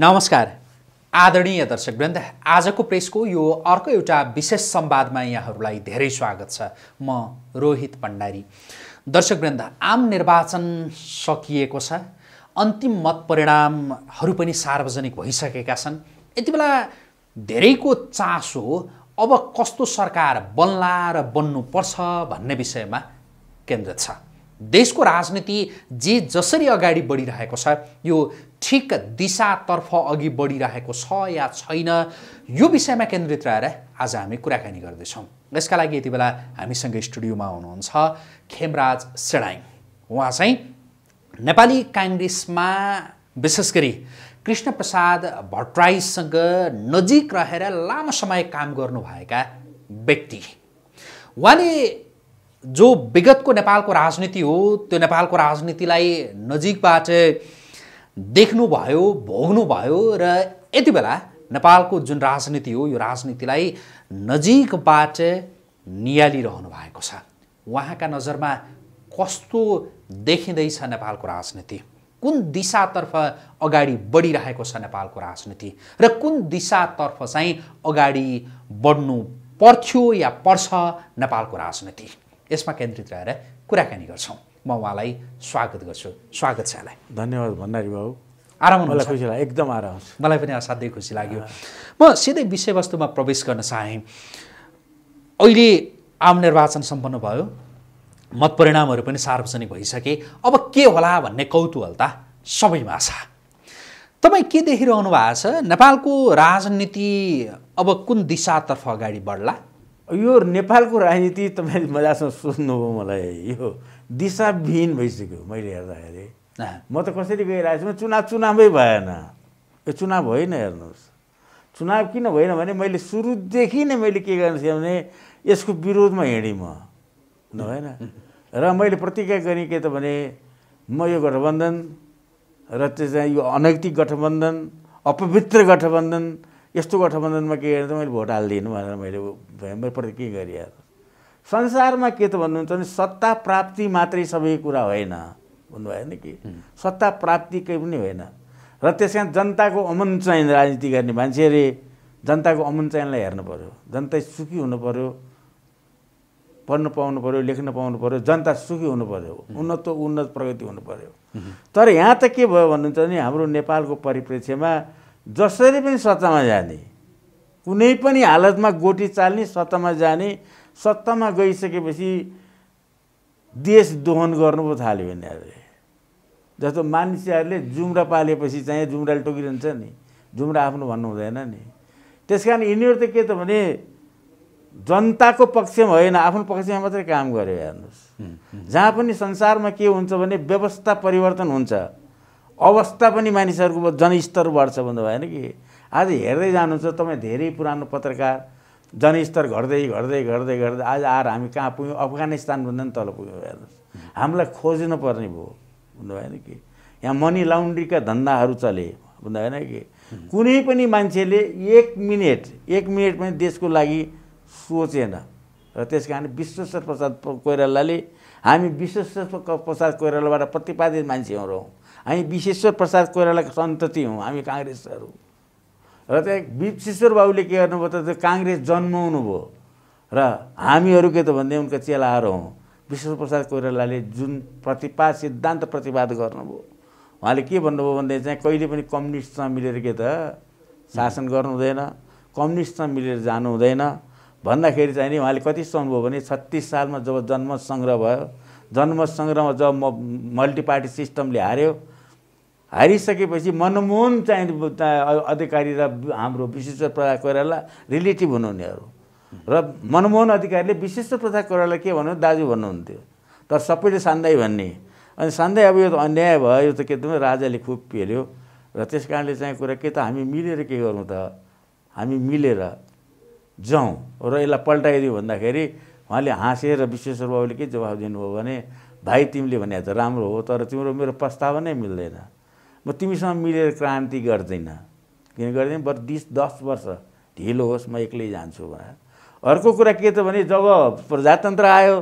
नमस्कार आदरणीय दर्शकवृन्द आजको प्रेसको यो अर्को एउटा विशेष संवादमा यहाँहरूलाई धेरै स्वागत छ म रोहित भण्डारी दर्शकवृन्द आम निर्वाचन सकिएको छ अन्तिम मत परिणामहरू पनि सार्वजनिक भइसकेका छन् यति बेला धेरैको चासो अब कस्तो सरकार बन्ला र बन्नुपर्छ भन्ने विषयमा केन्द्रित छ देशको राजनीति जे जसरी अगाडि बढिरहेको छ यो ठिक दिशातर्फ अघि बढिरहेको छ या छैन यो विषयमा केन्द्रित रहेर आज हामी कुराकानी गर्दैछौँ यसका लागि यति बेला हामीसँग स्टुडियोमा हुनुहुन्छ खेमराज सेडाइङ उहाँ चाहिँ नेपाली काङ्ग्रेसमा विशेष गरी कृष्णप्रसाद भट्टराईसँग नजिक रहेर लामो समय काम गर्नुभएका व्यक्ति उहाँले जो विगतको नेपालको राजनीति हो त्यो नेपालको राजनीतिलाई नजिकबाट देख्नुभयो भोग्नुभयो र यति बेला नेपालको जुन राजनीति हो यो राजनीतिलाई नजिकबाट नियालिरहनु भएको छ उहाँका नजरमा कस्तो देखिँदैछ नेपालको राजनीति कुन दिशातर्फ अगाडि बढिरहेको छ नेपालको राजनीति र कुन दिशातर्फ चाहिँ अगाडि बढ्नु पर्थ्यो या पर्छ नेपालको राजनीति यसमा केन्द्रित रहेर कुराकानी गर्छौँ म उहाँलाई स्वागत गर्छु स्वागत छ यसलाई धन्यवाद भण्डारी बाबु आराम मलाई खुसी लाग्यो एकदम आराम मलाई पनि असाध्यै खुसी लाग्यो म सिधै विषयवस्तुमा प्रवेश गर्न चाहेँ अहिले आम निर्वाचन सम्पन्न भयो मतपरिणामहरू पनि सार्वजनिक भइसके अब के होला भन्ने कौतुहलता सबैमा छ तपाईँ के देखिरहनु भएको छ नेपालको राजनीति अब कुन दिशातर्फ अगाडि बढ्ला यो नेपालको राजनीति तपाईँले मजासँग सोध्नुभयो मलाई यो दिशाविहीन भइसक्यो मैले हेर्दाखेरि म त कसरी गइरहेको छु चुनाव चुनावै भएन यो चुनाव होइन हेर्नुहोस् चुनाव किन भएन भने मैले सुरुदेखि नै मैले के गर्नु थिएँ भने यसको विरोधमा हिँडेँ म होइन र मैले प्रतिज्ञा गरेँ के त भने म यो गठबन्धन र त्यो चाहिँ यो अनैतिक गठबन्धन अपवित्र गठबन्धन यस्तो गठबन्धनमा के गरेँ मैले भोट हालिदिनु भनेर मैले मैले प्रतिज्ञा गरेँ संसारमा के त भन्नुहुन्छ भने सत्ता प्राप्ति मात्रै सबै कुरा होइन भन्नुभयो नि कि सत्ता प्राप्ति केही पनि होइन र त्यस कारण जनताको अमन चयन राजनीति गर्ने मान्छेले जनताको अमन चयनलाई हेर्नु पऱ्यो जनता सुखी हुनु पऱ्यो पढ्न पाउनु पऱ्यो लेख्न पाउनु पऱ्यो जनता सुखी हुनु पऱ्यो उन्नत उन्नत प्रगति हुनु पऱ्यो तर यहाँ त के भयो भन्नुहुन्छ भने हाम्रो नेपालको परिप्रेक्ष्यमा जसरी पनि सत्तामा जाने कुनै पनि हालतमा गोटी चाल्ने सत्तामा जाने सत्तामा गइसकेपछि देश दोहन गर्नु पो थाल्यो यिनीहरूले जस्तो मानिसहरूले जुम्रा पालेपछि चाहिँ जुम्राले टोकिरहन्छ नि जुम्रा आफ्नो भन्नु हुँदैन नि त्यस कारण यिनीहरू त के त भने जनताको पक्षमा होइन आफ्नो पक्षमा मात्रै काम गर्यो हेर्नुहोस् जहाँ पनि संसारमा के हुन्छ भने व्यवस्था परिवर्तन हुन्छ अवस्था पनि मानिसहरूको जनस्तर बढ्छ भन्नुभयो होइन कि आज हेर्दै जानुहुन्छ तपाईँ धेरै पुरानो पत्रकार जनस्तर घट्दै घट्दै घट्दै घट्दै आज आएर हामी कहाँ पुग्यौँ अफगानिस्तानभन्दा पनि तल पुग्यौँ हेर्नुहोस् हामीलाई खोज्नु पर्ने भयो बुझ्नु भएन कि यहाँ मनी लाउन्ड्रीका धन्दाहरू चले बुझ्नु भएन कि कुनै पनि मान्छेले एक मिनट एक मिनट पनि देशको लागि सोचेन र त्यस कारण विश्वेश्वर प्रसाद कोइरालाले हामी विश्वेश्वर प्रसाद कोइरालाबाट प्रतिपादित मान्छेहरू हौँ हामी विश्वेश्वर प्रसाद कोइरालाको सन्तति हौँ हामी काङ्ग्रेसहरू र त्यहाँ बिपसिश्वर बाबुले के गर्नुभयो त त्यो काङ्ग्रेस जन्माउनु भयो र हामीहरू के त भन्दै उनका चेलाहरू हौँ विश्वप्रसाद कोइरालाले जुन प्रतिपा सिद्धान्त प्रतिवाद गर्नुभयो उहाँले के भन्नुभयो भन्दै चाहिँ कहिले पनि कम्युनिस्टसँग मिलेर के त शासन गर्नु हुँदैन कम्युनिस्टसँग मिलेर जानु हुँदैन भन्दाखेरि चाहिँ नि उहाँले कति सम्भव भने छत्तिस सालमा जब जन्मसङ्ग्रह सङ्ग्रह भयो जन्म सङ्ग्रहमा जब म मल्टिपार्टी सिस्टमले हार्यो हारिसकेपछि मनमोहन चाहिँ अधिकारी र हाम्रो विश्वेश्वर प्रधान कोइराला रिलेटिभ हुनुहुनेहरू र मनमोहन अधिकारीले विश्वेश्वर प्रधान कोइराला के भन्नु दाजु भन्नुहुन्थ्यो तर सबैले सान्दै भन्ने अनि सान्दै अब यो त अन्याय भयो यो त के राजाले खुब पेल्यो र त्यस कारणले चाहिँ कुरा के त हामी मिलेर के गरौँ त हामी मिलेर जाउँ र यसलाई पल्टाइदियो भन्दाखेरि उहाँले हाँसेर विश्वेश्वर बाबुले के जवाब दिनुभयो भने भाइ तिमीले भने त राम्रो हो तर तिम्रो मेरो प्रस्ताव नै मिल्दैन म तिमीसँग मिलेर क्रान्ति गर्दिनँ किन गर्दैन बर बिस दस वर्ष ढिलो होस् म एक्लै जान्छु भनेर अर्को कुरा के त भने जब प्रजातन्त्र आयो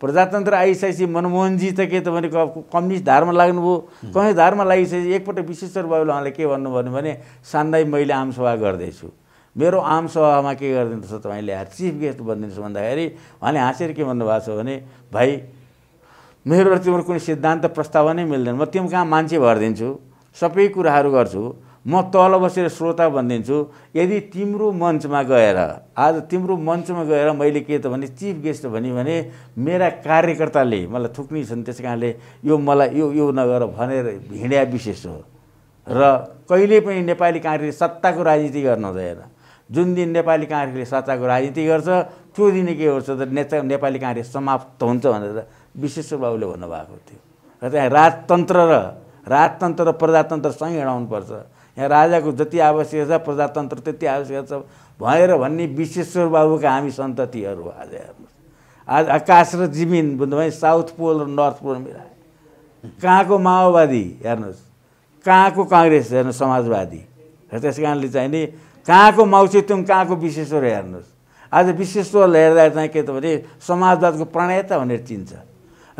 प्रजातन्त्र आइसकेपछि मनमोहनजी त के त भने कम्युनिस्ट धारमा लाग्नुभयो कम्युनिस्ट धारमा लागिसकेपछि एकपल्ट विश्वेश्वर बाबुले उहाँले के भन्नुभयो भने सान्दै मैले आमसभा गर्दैछु मेरो आमसभामा के गरिदिनुहोस् तपाईँले चिफ गेस्ट भनिदिनुहोस् भन्दाखेरि उहाँले हाँसेर के भन्नुभएको छ भने भाइ मेरो तिम्रो कुनै सिद्धान्त प्रस्ताव नै मिल्दैन म तिमी कहाँ मान्छे भरिदिन्छु सबै कुराहरू गर्छु म तल बसेर श्रोता भनिदिन्छु यदि तिम्रो मञ्चमा गएर आज तिम्रो मञ्चमा गएर मैले के त भने चिफ गेस्ट भने भने मेरा कार्यकर्ताले मलाई थुक्नी छन् त्यस कारणले यो मलाई यो यो नगर भनेर हिँड्या विशेष हो र कहिले पनि नेपाली काङ्ग्रेसले सत्ताको राजनीति गर्न हुँदैन जुन दिन नेपाली काङ्ग्रेसले सत्ताको राजनीति गर्छ त्यो दिन के गर्छ त नेता नेपाली काङ्ग्रेस समाप्त हुन्छ भनेर विशेष बाबुले भन्नुभएको थियो र त्यहाँ राजतन्त्र र राजतन्त्र र प्रजातन्त्रसँगै हिँडाउनुपर्छ यहाँ राजाको जति आवश्यक छ प्रजातन्त्र त्यति आवश्यक छ भनेर भन्ने विश्वेश्वर बाबुका हामी सन्ततिहरू आज हेर्नुहोस् आज आकाश र जिमिन बुझ्नुभयो साउथ पोल र नर्थ पोल मिलाए कहाँको माओवादी हेर्नुहोस् कहाँको काङ्ग्रेस हेर्नु समाजवादी त्यस कारणले चाहिँ नि कहाँको माउसेतुङ कहाँको विश्वेश्वर हेर्नुहोस् आज विश्वेश्वरलाई हेर्दा चाहिँ के त भने समाजवादको प्रणेता भनेर चिन्छ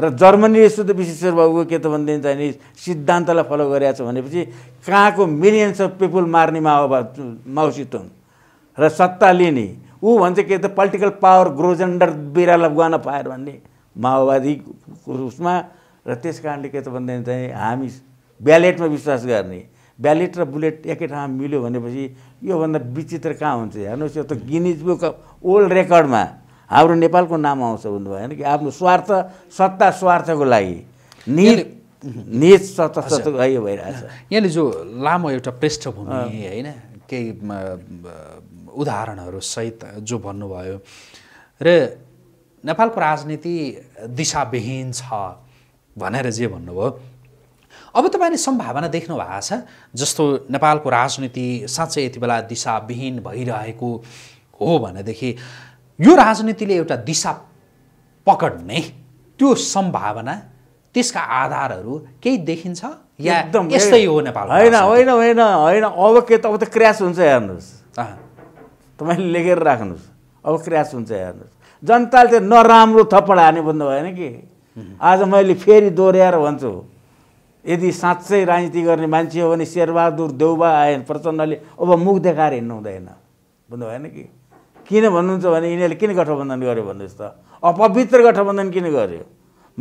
र जर्मनीले यस्तो त विश्वेश्वर बाबुको के त भनेदेखि चाहिँ सिद्धान्तलाई फलो गरिरहेको छ भनेपछि कहाँको मिलियन्स अफ पिपुल मार्ने माओवाद माउसितुङ र सत्ता लिने ऊ भन्छ के त political power grows under barrel of gun fire भन्ने माओवादी उसमा र त्यस कारणले के त भनेदेखि चाहिँ हामी ब्यालेटमा विश्वास गर्ने ब्यालेट र बुलेट एकै ठाउँमा मिल्यो भनेपछि योभन्दा विचित्र कहाँ हुन्छ हेर्नुहोस् यो त गिनिज बुक अफ ओल्ड रेकर्डमा हाम्रो नेपालको नाम आउँछ भन्नु भएन कि आफ्नो स्वार्थ सत्ता स्वार्थको लागि निज सतसत यो भइरहेछ यहाँले जो लामो एउटा पृष्ठभूमि होइन केही उदाहरणहरूसहित जो भन्नुभयो र नेपालको राजनीति दिशाविहीन छ भनेर जे भन्नुभयो अब तपाईँले सम्भावना देख्नु भएको छ जस्तो नेपालको राजनीति साँच्चै यति बेला दिशाविहीन भइरहेको हो भनेदेखि यो राजनीतिले एउटा दिशा पकड्ने त्यो सम्भावना त्यसका आधारहरू केही देखिन्छ या एकदम यस्तै हो नेपाल होइन होइन होइन होइन अब के त अब त क्रास हुन्छ हेर्नुहोस् तपाईँले लेखेर राख्नुहोस् अब क्रास हुन्छ हेर्नुहोस् जनताले त्यो नराम्रो थप्पड हाने बन्द भएन कि आज मैले फेरि दोहोऱ्याएर भन्छु यदि साँच्चै राजनीति गर्ने मान्छे हो भने शेरबहादुर देउबा आएन प्रचण्डले अब मुख देखाएर हिँड्नु हुँदैन बुझ्नु भएन कि किन भन्नुहुन्छ भने यिनीहरूले किन गठबन्धन गर्यो भन्नुहोस् त अपवित्र गठबन्धन किन गर्यो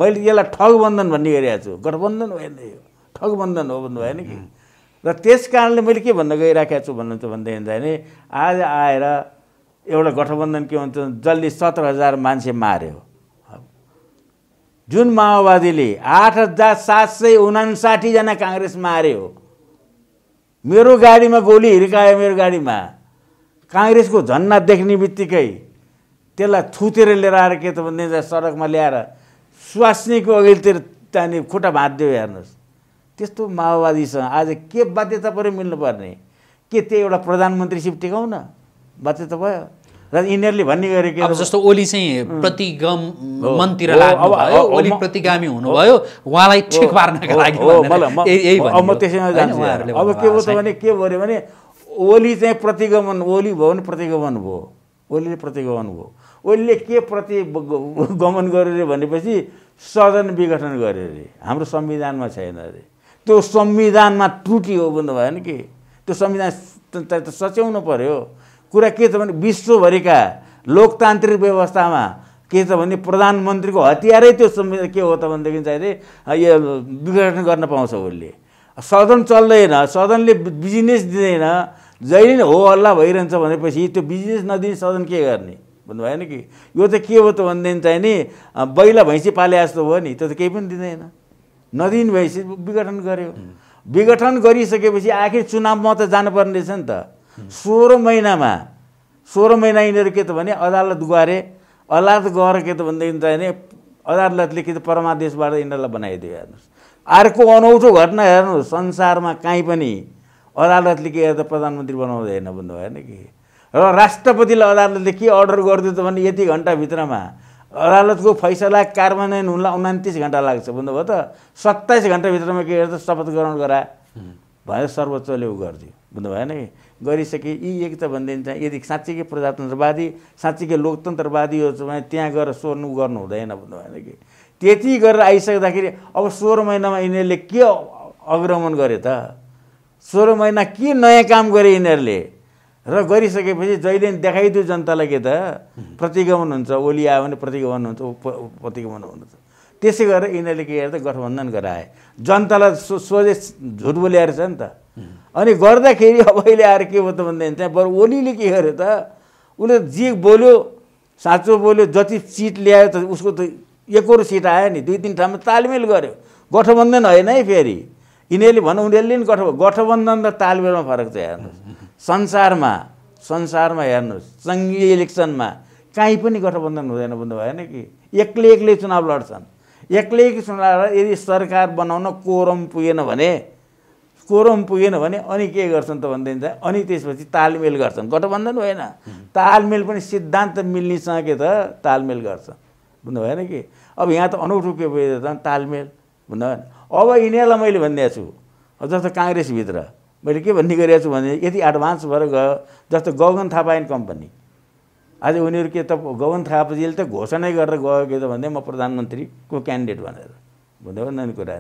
मैले यसलाई ठगबन्धन भन्ने गरिरहेको छु गठबन्धन होइन यो ठगबन्धन हो भन्नु भएन कि र त्यस कारणले मैले के भन्न गइराखेको छु भन्नुहुन्छ भनेदेखि चाहिँ आज आएर एउटा गठबन्धन के भन्छ जसले सत्र हजार मान्छे मार्यो जुन माओवादीले आठ हजार सात सय उनासाठीजना काङ्ग्रेस मार्यो मेरो गाडीमा गोली हिर्कायो मेरो गाडीमा काङ्ग्रेसको झन्ना देख्ने बित्तिकै त्यसलाई थुतेर लिएर आएर के त भन्ने सडकमा ल्याएर स्वास्नीको अघिल्तिर त्यहाँनिर खुट्टा दियो हेर्नुहोस् त्यस्तो माओवादीसँग आज के बाध्यता पऱ्यो मिल्नुपर्ने के त्यही एउटा सिप टिकाउन बाध्यता भयो र यिनीहरूले भन्ने गरे कि जस्तो ओली चाहिँ प्रतिगम ओली प्रतिगामी हुनुभयो उहाँलाई ठिक पार्नका लागि म त्यसैमा जान्छु अब के भयो त भने के भयो भने ओली चाहिँ प्रतिगमन ओली भयो भने प्रतिगमन भयो ओलीले प्रतिगमन भयो ओलीले के प्रति गमन गर्यो अरे भनेपछि सदन विघटन गर्यो अरे हाम्रो संविधानमा छैन अरे त्यो संविधानमा त्रुटि हो भन्नु भयो भने कि त्यो संविधान त सच्याउनु पऱ्यो कुरा के छ भने विश्वभरिका लोकतान्त्रिक व्यवस्थामा के छ भने प्रधानमन्त्रीको हतियारै त्यो संविधान के हो त भनेदेखि चाहिँ यो विघटन गर्न पाउँछ उसले सदन चल्दैन सदनले बिजिनेस दिँदैन जहिले नै हो हल्ला भइरहन्छ भनेपछि त्यो बिजनेस नदिने सदन के गर्ने भन्नु भएन कि यो त के हो त भनेदेखि चाहिँ नि बैला भैँसी पाले जस्तो भयो नि त्यो त केही पनि दिँदैन नदिने भएपछि विघटन गऱ्यो विघटन गरिसकेपछि आखिर चुनावमा त जानुपर्ने रहेछ नि त सोह्र महिनामा सोह्र महिना यिनीहरू के त भने अदालत गरे अदालत गएर के त भनेदेखि चाहिँ अदालतले के त परमादेशबाट यिनीहरूलाई बनाइदियो हेर्नुहोस् अर्को अनौठो घटना हेर्नुहोस् संसारमा काहीँ पनि अदालतले के त प्रधानमन्त्री बनाउँदैन भन्नुभएन कि र राष्ट्रपतिले अदालतले के अर्डर गरिदियो त भने यति घन्टाभित्रमा अदालतको फैसला कार्यान्वयन हुनलाई उनातिस घन्टा लाग्छ भन्नुभयो त सत्ताइस घन्टाभित्रमा के गर्छ शपथ ग्रहण गरा भनेर सर्वोच्चले ऊ गरिदियो बुझ्नु भएन कि गरिसके यी एक त भनिदिन्छ यदि साँच्चीकै प्रजातन्त्रवादी साँच्चीकै लोकतन्त्रवादी हो भने त्यहाँ गएर सोर्नु गर्नु हुँदैन बुझ्नु भएन कि त्यति गरेर आइसक्दाखेरि अब सोह्र महिनामा यिनीहरूले के अग्रमण गरे त सोह्र महिना के नयाँ काम गरे यिनीहरूले र गरिसकेपछि जहिले देखाइदियो जनतालाई के त प्रतिगमन हुन्छ ओली आयो भने प्रतिगमन हुन्छ प्रतिगमन हुन्छ त्यसै गरेर यिनीहरूले के गर्दा गठबन्धन गराए जनतालाई सो सोझे झुट बोल्याएर छ नि त अनि गर्दाखेरि अब अहिले आएर के भयो त भन्दाखेरि त्यहाँ बरु ओलीले के गर्यो त उसले जे बोल्यो साँचो बोल्यो जति सिट ल्यायो त उसको त एकरो सिट आयो नि दुई तिन ठाउँमा तालमेल गर्यो गठबन्धन होइन है फेरि यिनीहरूले भनौँ उनीहरूले नि गठ गठबन्धन र तालमेलमा फरक छ हेर्नुहोस् संसारमा संसारमा हेर्नुहोस् सङ्घीय इलेक्सनमा काहीँ पनि गठबन्धन हुँदैन बुझ्नु भएन कि एक्लै एक्लै चुनाव लड्छन् एक्लै एक्लै चुनाव यदि सरकार बनाउन कोरम पुगेन भने कोरम पुगेन भने अनि के गर्छन् त भनेदेखि अनि त्यसपछि तालमेल गर्छन् गठबन्धन होइन तालमेल पनि सिद्धान्त मिल्नेसँगै त तालमेल गर्छ बुझ्नु भएन कि अब यहाँ त अनौठो के बुझेको तालमेल भन्दा अब यिनीहरूलाई मैले भनिदिएको छु जस्तो काङ्ग्रेसभित्र मैले के भन्ने गरिरहेको छु भने यति एडभान्स भएर गयो जस्तो गगन थापा एन्ड कम्पनी आज उनीहरू के त गगन थापाजीले त घोषणै गरेर गयो के त भन्दै म प्रधानमन्त्रीको क्यान्डिडेट भनेर भन्दै नि कुरा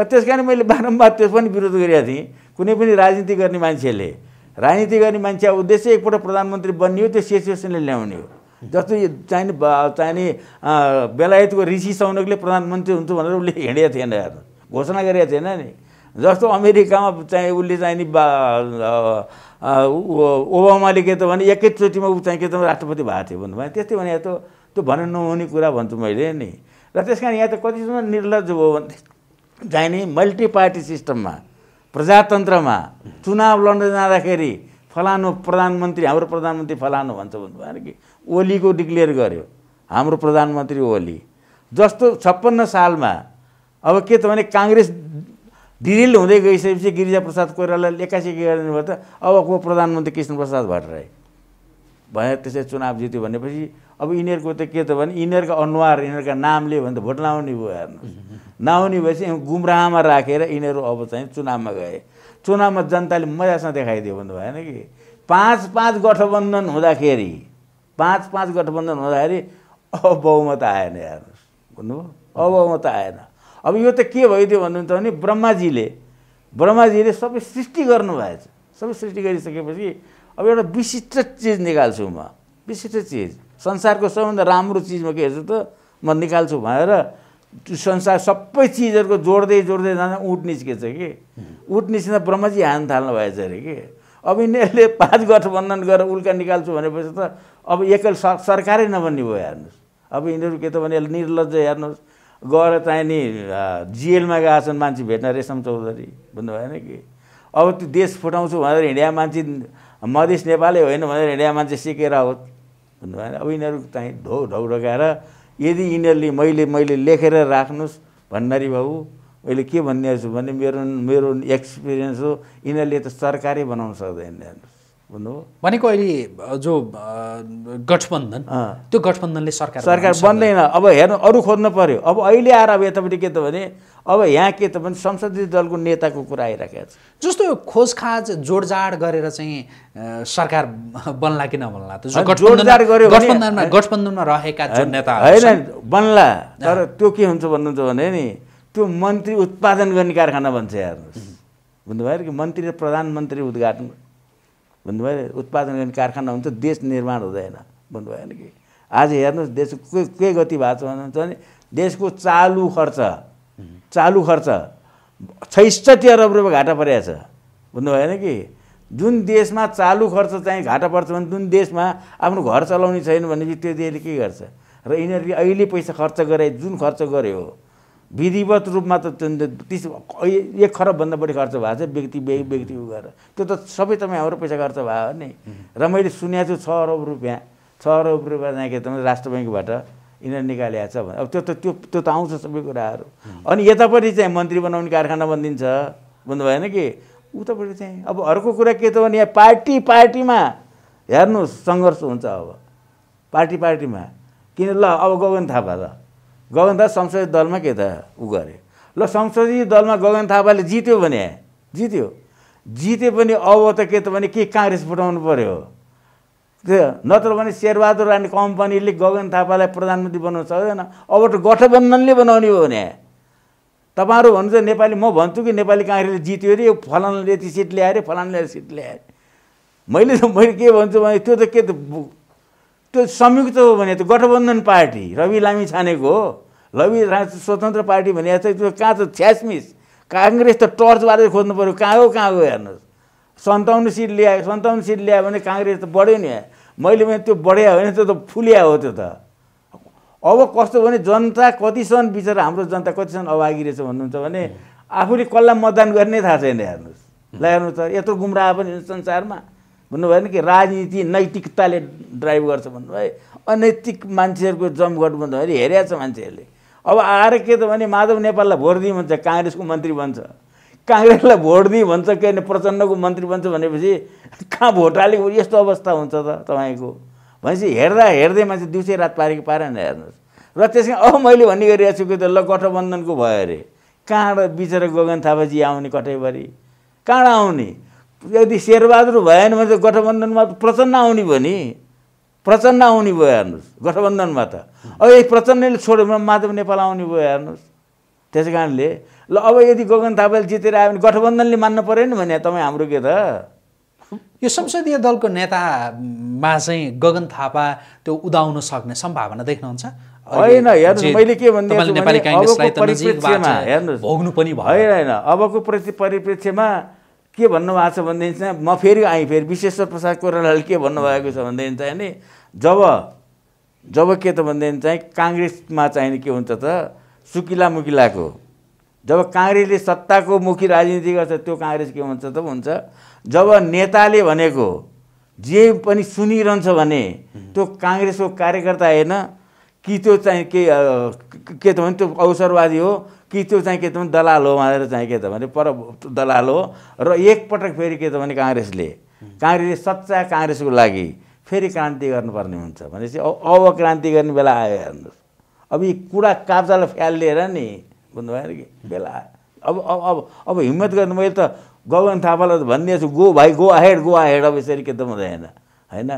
र त्यस कारण मैले बारम्बार त्यस पनि विरोध गरेका थिएँ कुनै पनि राजनीति गर्ने मान्छेले राजनीति गर्ने मान्छे उद्देश्य एकपल्ट प्रधानमन्त्री बन्ने त्यो सिचुएसनले ल्याउने हो जस्तो चाहिने चाहिने बेलायतको ऋषि सौनकले प्रधानमन्त्री हुन्छु भनेर उसले हिँडेको थिएन हेर्नु घोषणा गरेको थिएन नि जस्तो अमेरिकामा चाहिँ उसले चाहिने ओबामाले के त भने एकैचोटिमा ऊ चाहिँ के त राष्ट्रपति भएको थियो भन्नुभयो त्यस्तै भने त त्यो भन्न नहुने कुरा भन्छु मैले नि र त्यस कारण यहाँ त कतिसम्म निर्लज हो भने चाहिने मल्टी पार्टी सिस्टममा प्रजातन्त्रमा चुनाव लड्न जाँदाखेरि फलानु प्रधानमन्त्री हाम्रो प्रधानमन्त्री फलानु भन्छ भन्नुभयो कि ओलीको डिक्लेयर गर्यो हाम्रो प्रधानमन्त्री ओली जस्तो छप्पन्न सालमा अब के त भने काङ्ग्रेस ढिलिल हुँदै गइसकेपछि गिरिजाप्रसाद कोइरालाले एकासी के गरिदिनु भयो त अब को प्रधानमन्त्री कृष्ण प्रसाद भट्टराई भए त्यसै चुनाव जित्यो भनेपछि अब यिनीहरूको त के त भने यिनीहरूका अनुहार यिनीहरूका नामले भने त भोट नआउने भयो हेर्नु नआउने भएपछि गुमराहमा राखेर यिनीहरू अब चाहिँ चुनावमा गए चुनावमा जनताले मजासँग देखाइदियो भन्नु भएन कि पाँच पाँच गठबन्धन हुँदाखेरि पाँच पाँच गठबन्धन हुँदाखेरि बहुमत आएन हेर्नुहोस् अब बहुमत आएन अब यो त के भइदियो भन्नुहुन्छ भने ब्रह्माजीले ब्रह्माजीले सबै सृष्टि गर्नुभएछ सबै सृष्टि गरिसकेपछि अब एउटा विशिष्ट चिज निकाल्छु म विशिष्ट चिज संसारको सबैभन्दा राम्रो चिज म के हेर्छु त म निकाल्छु भनेर संसार सबै चिजहरूको जोड्दै जोड्दै जाँदा उठ निस्केछ कि उठ निस्किँदा ब्रह्माजी हान थाल्नु भएछ अरे कि अब यिनीहरूले पाँच गठबन्धन गरेर उल्का निकाल्छु भनेपछि त अब एकल सरकारै नबन्ने भयो हेर्नुहोस् अब यिनीहरू के त भने निर्लज हेर्नुहोस् गएर चाहिँ नि जेलमा गएको छन् मान्छे भेट्न रेशम चौधरी बुझ्नु भएन कि अब त्यो देश फुटाउँछु भनेर हिँड्या मान्छे मधेस नेपालै होइन भनेर हिँड्या मान्छे सिकेर हो बुझ्नु भएन अब यिनीहरू चाहिँ ढो ढौ ढगाएर यदि यिनीहरूले मैले मैले लेखेर राख्नुहोस् भण्डारी बाबु मैले के भनिरहेको छु भने मेरो मेरो एक्सपिरियन्स हो यिनीहरूले त सरकारै बनाउन सक्दैन हेर्नुहोस् भन्नुभयो भनेको अहिले जो गठबन्धन त्यो गठबन्धनले सरकार सरकार बन्दैन अब हेर्नु अरू खोज्नु पऱ्यो अब अहिले आएर अब यतापट्टि के त भने अब यहाँ के त भने संसदीय दलको नेताको कुरा आइरहेको छ जस्तो खोजखाज जोडजाड गरेर चाहिँ सरकार बन्ला कि नबन्ला जोडजाड गर्यो गठबन्धनमा गठबन्धनमा रहेका नेता होइन बन्ला तर त्यो के हुन्छ भन्नुहुन्छ भने नि त्यो मन्त्री उत्पादन गर्ने कारखाना भन्छ हेर्नुहोस् बुझ्नुभयो कि मन्त्री र प्रधानमन्त्री उद्घाटन बुझ्नुभयो उत्पादन गर्ने कारखाना हुन्छ देश निर्माण हुँदैन बुझ्नुभयो नि कि आज हेर्नुहोस् देश के के गति भएको छ भने देशको चालु खर्च चालु खर्च छैसठी अरब रुपियाँ घाटा परेको छ बुझ्नुभयो नि कि जुन देशमा चालु खर्च चाहिँ घाटा पर्छ भने जुन देशमा आफ्नो घर चलाउने छैन भनेपछि त्यो देशले के गर्छ र यिनीहरूले अहिले पैसा खर्च गरे जुन खर्च हो विधिवत रूपमा त त्यो तिस एक खरबभन्दा बढी खर्च भएको छ व्यक्ति व्यय व्यक्ति उ गरेर त्यो त सबै तपाईँ हाम्रो पैसा खर्च भयो नि र मैले सुनेको छु छ अरब रुपियाँ छ अरब रुपियाँ चाहिँ के तपाईँ राष्ट्र ब्याङ्कबाट यिनीहरू निकालिएको छ भने अब त्यो त त्यो त्यो त आउँछ सबै कुराहरू अनि यतापट्टि चाहिँ मन्त्री बनाउने कारखाना बनिदिन्छ बुझ्नु भएन कि उतापट्टि चाहिँ अब अर्को कुरा के त भने यहाँ पार्टी पार्टीमा हेर्नु सङ्घर्ष हुन्छ अब पार्टी पार्टीमा किन ल अब गगन थापा त गगन थापा संसदीय दलमा के त ऊ गरे ल संसदीय दलमा गगन थापाले जित्यो भने जित्यो जिते पनि अब त के त भने के काङ्ग्रेस फुटाउनु पऱ्यो त्यो नत्र भने शेरबहादुर राणे कम्पनीले गगन थापालाई प्रधानमन्त्री बनाउन सक्दैन अब त गठबन्धनले बनाउने हो भने तपाईँहरू भन्नुहुन्छ नेपाली म भन्छु कि नेपाली काङ्ग्रेसले जित्यो अरे यो यति सिट ल्यायो अरे सिट ल्याएर मैले त मैले के भन्छु भने त्यो त के त त्यो संयुक्त हो भने त गठबन्धन पार्टी रवि लामी छानेको हो रवि स्वतन्त्र पार्टी भने चाहिँ त्यो कहाँ त छ्यासमिस काङ्ग्रेस त टर्चबाट खोज्नु पऱ्यो कहाँ हो कहाँ हो हेर्नुहोस् सन्ताउन्न सिट ल्यायो सन्ताउन्न सिट ल्यायो भने काङ्ग्रेस त बढ्यो नि मैले भने त्यो बढ्या होइन त्यो त फुल्या हो त्यो त अब कस्तो भने जनता कतिसम्म बिचरा हाम्रो जनता कतिसम्म अभागी रहेछ भन्नुहुन्छ भने आफूले कसलाई मतदान गर्ने थाहा छैन हेर्नुहोस् ल हेर्नु त यत्रो गुमराह पनि संसारमा भन्नुभयो भने कि राजनीति नैतिकताले ड्राइभ गर्छ भन्नुभयो अनैतिक मान्छेहरूको जमघट भन्दाखेरि हेरिया छ मान्छेहरूले अब आएर के त भने माधव नेपाललाई भोट दिएँ भन्छ काङ्ग्रेसको मन्त्री बन्छ काङ्ग्रेसलाई भोट दिएँ भन्छ के भने प्रचण्डको मन्त्री बन्छ भनेपछि कहाँ भोट हालेको यस्तो अवस्था हुन्छ त तपाईँको भनेपछि हेर्दा हेर्दै मान्छे दिउँसै रात पारेको पारेन हेर्नुहोस् र त्यसै अब मैले भन्ने गरिरहेको छु कि त ल गठबन्धनको भयो अरे कहाँबाट बिचरा गगन थापाजी आउने कटैभरि कहाँबाट आउने यदि शेरबहादुर भएन भने त गठबन्धनमा प्रचण्ड आउने भयो नि प्रचण्ड आउने भयो हेर्नुहोस् गठबन्धनमा त अब यदि प्रचण्डले छोड्यो भने माधव नेपाल आउने भयो हेर्नुहोस् त्यस कारणले ल अब यदि गगन थापाले जितेर आयो भने गठबन्धनले मान्नु पऱ्यो नि भने तपाईँ हाम्रो के त यो संसदीय दलको नेतामा चाहिँ गगन थापा त्यो उदाउन सक्ने सम्भावना देख्नुहुन्छ होइन हेर्नु मैले के पनि भयो होइन अबको परिप्रेक्ष्यमा के भन्नुभएको छ भनेदेखि चाहिँ म फेरि आएँ फेरि विश्वेश्वर प्रसाद कोरालाले के भन्नुभएको छ भनेदेखि चाहिँ नि जब जब के त भनेदेखि चाहिँ काङ्ग्रेसमा चाहिँ के हुन्छ त सुकिला मुकिलाको जब काङ्ग्रेसले सत्ताको मुखी राजनीति गर्छ त्यो काङ्ग्रेस के हुन्छ त हुन्छ जब नेताले भनेको जे पनि सुनिरहन्छ भने त्यो काङ्ग्रेसको कार्यकर्ता होइन कि त्यो चाहिँ के के त भने त्यो अवसरवादी हो कि त्यो चाहिँ के त भने दलाल हो भनेर चाहिँ के त भने पर दलाल हो र एकपटक फेरि के त भने काङ्ग्रेसले काङ्ग्रेसले सच्चा काङ्ग्रेसको लागि फेरि क्रान्ति गर्नुपर्ने हुन्छ भनेपछि अब क्रान्ति गर्ने बेला आयो हेर्नुहोस् अब यी कुरा काब्जालाई फ्यालिएर नि बुझ्नुभयो भएन कि बेला अब अब अब अब हिम्मत गर्नु मैले त गगन थापालाई त भनिदिएको गो भाइ गो आहेड गो आहेड अब यसरी के त हुँदैन होइन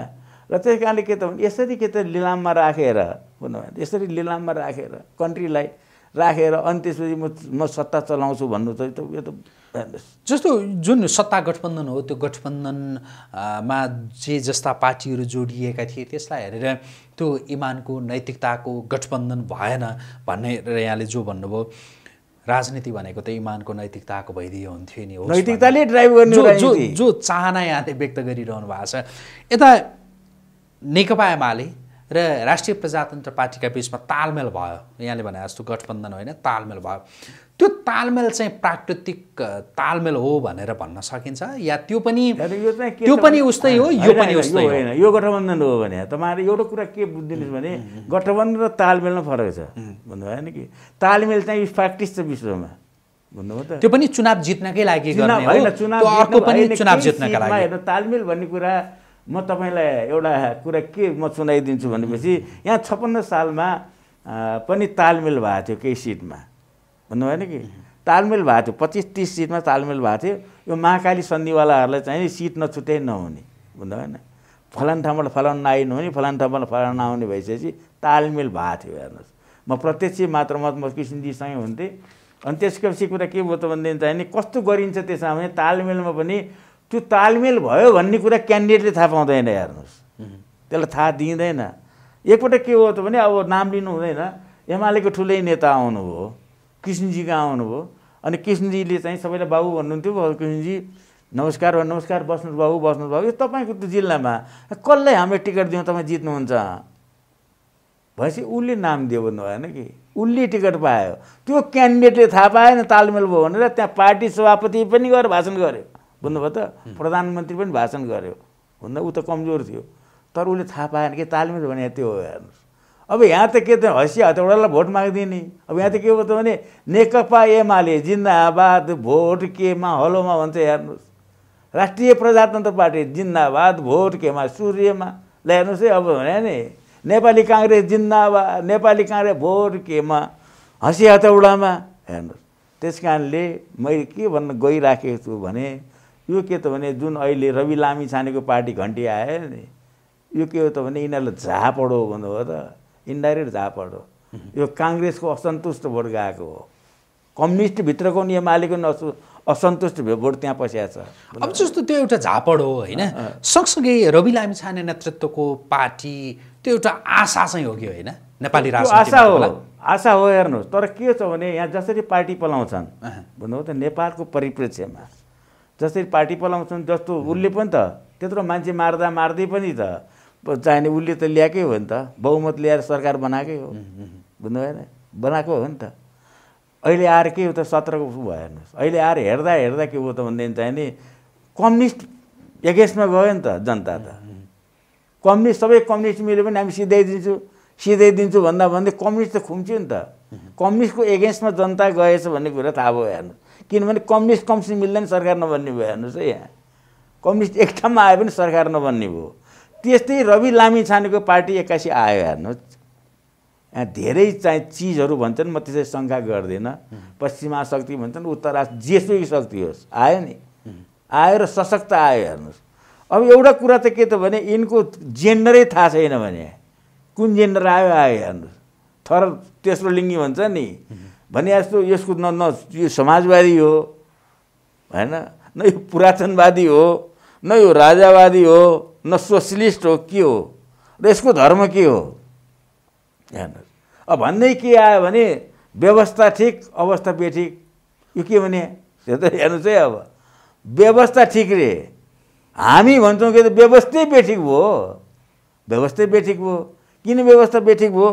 र त्यस कारणले के त भने यसरी के त लिलाममा राखेर भन्नुभयो यसरी लिलाममा राखेर कन्ट्रीलाई राखेर अनि त्यसपछि म म सत्ता चलाउँछु भन्नु त यो त जस्तो जुन सत्ता गठबन्धन हो त्यो गठबन्धनमा जे जस्ता पार्टीहरू जोडिएका थिए त्यसलाई हेरेर त्यो इमानको नैतिकताको गठबन्धन भएन भन्ने यहाँले जो भन्नुभयो राजनीति भनेको त इमानको नैतिकताको भइदियो हुन्थ्यो नि हो नैतिकताले ड्राइभ गर्ने जो जो चाहना यहाँले व्यक्त गरिरहनु भएको छ यता नेकपा एमाले र राष्ट्रिय प्रजातन्त्र पार्टीका बिचमा तालमेल भयो यहाँले भने जस्तो गठबन्धन होइन तालमेल भयो त्यो तालमेल चाहिँ प्राकृतिक तालमेल हो भनेर भन्न सकिन्छ या त्यो पनि त्यो पनि उस्तै हो यो पनि उस्तै होइन यो गठबन्धन हो भने तपाईँहरू एउटा कुरा के बुझिदिनुहोस् भने गठबन्धन र तालमेलमा फरक छ भन्नुभयो नि कि तालमेल चाहिँ प्र्याक्टिस छ विश्वमा भन्नुभयो त त्यो पनि चुनाव जित्नकै लागि चुनाव पनि चुनाव जित्नका लागि तालमेल भन्ने कुरा म तपाईँलाई एउटा कुरा के म सुनाइदिन्छु भनेपछि यहाँ छप्पन्न सालमा पनि तालमेल भएको थियो केही सिटमा भन्नु नि कि तालमेल भएको थियो पच्चिस तिस सिटमा तालमेल भएको थियो यो महाकाली सन्धिवालाहरूलाई चाहिँ सिट नछुटै नहुने भन्नु भएन फलान ठाउँबाट फलाउन नआइ नहुने फलान ठाउँबाट फलान नआउने भइसकेपछि तालमेल भएको थियो हेर्नुहोस् म प्रत्यक्ष मात्रामा म किसिमजीसँगै हुन्थेँ अनि त्यसपछि कुरा के भयो त भनेदेखि चाहिँ नि कस्तो गरिन्छ त्यसमा भने तालमेलमा पनि त्यो तालमेल भयो भन्ने कुरा क्यान्डिडेटले थाहा पाउँदैन हेर्नुहोस् त्यसलाई थाहा दिँदैन एकपल्ट के हो त भने अब नाम लिनु हुँदैन एमालेको ठुलै नेता आउनुभयो कृष्णजी कहाँ आउनुभयो अनि कृष्णजीले चाहिँ सबैलाई बाबु भन्नुहुन्थ्यो कृष्णजी नमस्कार नमस्कार बस्नुहोस् बाबु बस्नुहोस् बाबु यो तपाईँको त्यो जिल्लामा कसलाई हामीले टिकट दियौँ तपाईँ जित्नुहुन्छ भएपछि उसले नाम दियो भन्नु भएन कि उसले टिकट पायो त्यो क्यान्डिडेटले थाहा पाएन तालमेल भयो भनेर त्यहाँ पार्टी सभापति पनि गएर भाषण गऱ्यो बुझ्नुभयो त प्रधानमन्त्री पनि भाषण गर्यो भन्दा ऊ त कमजोर थियो तर उसले थाहा पाएन कि तालमेल भने त्यो हो हेर्नुहोस् अब यहाँ त के त हँसी हतौडालाई भोट मागिदिने अब यहाँ त के हो त भने नेकपा एमाले जिन्दाबाद भोट केमा हलोमा भन्छ हेर्नुहोस् राष्ट्रिय प्रजातन्त्र पार्टी जिन्दाबाद भोट केमा सूर्यमा ल हेर्नुहोस् है अब भने नि नेपाली काङ्ग्रेस जिन्दाबाद नेपाली काङ्ग्रेस भोट केमा हँसी हतौडामा हेर्नुहोस् त्यस कारणले मैले के भन्न गइराखेको छु भने यो के त भने जुन अहिले रवि लामी छानेको पार्टी घन्टी आयो नि यो के हो त भने यिनीहरूलाई झापडो हो त इन्डाइरेक्ट झापडो यो काङ्ग्रेसको असन्तुष्ट भोट गएको हो कम्युनिस्टभित्रको नि एमालेको असन्तुष्ट भयो भोट त्यहाँ पस्या छ अब जस्तो त्यो एउटा झापड हो होइन सँगसँगै रवि लामी छाने नेतृत्वको पार्टी त्यो एउटा आशा चाहिँ हो कि होइन नेपाली राष्ट्र आशा हो आशा हो हेर्नुहोस् तर के छ भने यहाँ जसरी पार्टी पलाउँछन् भन्नुभयो त नेपालको परिप्रेक्ष्यमा जसरी पार्टी पलाउँछन् जस्तो उसले पनि त त्यत्रो मान्छे मार्दा मार्दै पनि त चाहिने उसले त ल्याएकै हो नि त बहुमत ल्याएर सरकार बनाएकै हो बुझ्नु भएन बनाएको हो नि त अहिले आएर के हो त सत्रको भयो हेर्नुहोस् अहिले आएर हेर्दा हेर्दा के हो त भनेदेखि चाहिने कम्युनिस्ट एगेन्स्टमा गयो नि त जनता त कम्युनिस्ट सबै कम्युनिस्ट मिल्यो पनि हामी सिधाइदिन्छु सिधाइदिन्छु भन्दा भन्दै कम्युनिस्ट त खुम्च्यो नि त कम्युनिस्टको एगेन्स्टमा जनता गएछ भन्ने कुरा थाहा भयो हेर्नु किनभने कम्युनिस्ट कम्युनिस्ट मिल्दैन सरकार नबन्ने भयो हेर्नुहोस् है यहाँ कम्युनिस्ट एक ठाउँमा आयो भने सरकार नबन्ने भयो त्यस्तै रवि लामी छानेको पार्टी एक्कासी आयो हेर्नुहोस् यहाँ धेरै चाहिँ चिजहरू भन्छन् म त्यसै शङ्का गर्दिनँ पश्चिमा शक्ति भन्छन् उत्तरा जेसुकी शक्ति होस् आयो नि आयो र सशक्त आयो हेर्नुहोस् अब एउटा कुरा त के त भने यिनको जेन्डरै थाहा छैन भने कुन जेन्डर आयो आयो हेर्नुहोस् थर तेस्रो लिङ्गी भन्छ नि भने जस्तो यसको न न यो समाजवादी हो होइन न यो पुरातनवादी हो न यो राजावादी हो न सोसलिस्ट हो के हो र यसको धर्म के हो हेर्नुहोस् अब भन्दै के आयो भने व्यवस्था ठिक अवस्था बेठिक यो के भने त्यो त हेर्नुहोस् है अब व्यवस्था ठिक रे हामी भन्छौँ कि त व्यवस्थै बेठिक भयो व्यवस्थै बेठिक भयो किन व्यवस्था बेठिक भयो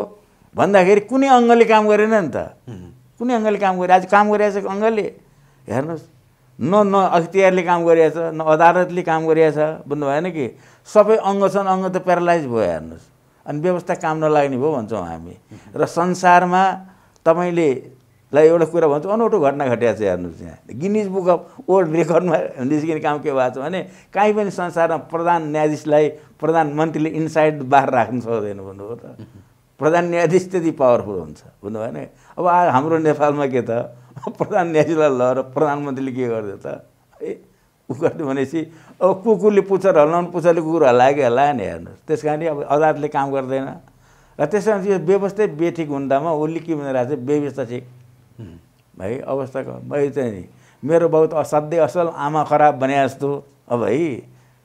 भन्दाखेरि कुनै अङ्गले काम गरेन नि त कुनै अङ्गले काम छ काम गरिरहेछ अङ्गले हेर्नुहोस् न न अख्तियारले काम गरिरहेछ न अदालतले काम गरिरहेछ बुझ्नु भएन कि सबै अङ्ग छन् अङ्ग त प्यारालाइज भयो हेर्नुहोस् अनि व्यवस्था काम नलाग्ने भयो भन्छौँ हामी र संसारमा तपाईँले लाई एउटा कुरा भन्छु अनौठो घटना घटिया छ हेर्नुहोस् यहाँ गिनिज बुक अफ वर्ल्ड रेकर्डमा निस्किने काम के भएको छ भने काहीँ पनि संसारमा प्रधान न्यायाधीशलाई प्रधानमन्त्रीले इन्साइड बाहिर राख्नु सक्दैन भन्नुभयो त प्रधान न्यायाधीश त्यति पावरफुल हुन्छ बुझ्नु भएन अब आज हाम्रो नेपालमा के त प्रधान न्यायाधीशलाई ल र प्रधानमन्त्रीले के गरिदियो त है ऊ गरिदियो भनेपछि अब कुकुरले पुच्छर हल्लाउनु पुच्छरले कुकुर हल्लायो कि हल्लायो नि हेर्नुहोस् त्यस कारणले अब अदालतले काम गर्दैन र त्यस कारण यो व्यवस्थै बेठिक हुँदामा उसले के भनेर चाहिँ व्यवस्था ठिक है अवस्थाको मैले चाहिँ नि मेरो बहुत असाध्यै असल आमा खराब भने जस्तो अब है